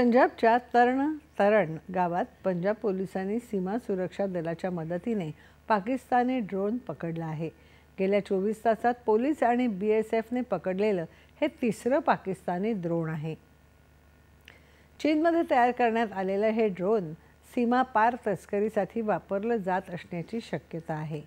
पंजाबच्या तरण तरण गावात पंजाब पोलिसांनी सीमा सुरक्षा दलाच्या मदतीने पाकिस्तानी ड्रोन पकडला आहे गेल्या चोवीस तासात पोलीस आणि बी एस एफने पकडलेलं हे तिसरं पाकिस्तानी ड्रोन आहे चीनमध्ये तयार करण्यात आलेलं हे ड्रोन सीमा पार तस्करीसाठी वापरलं जात असण्याची शक्यता आहे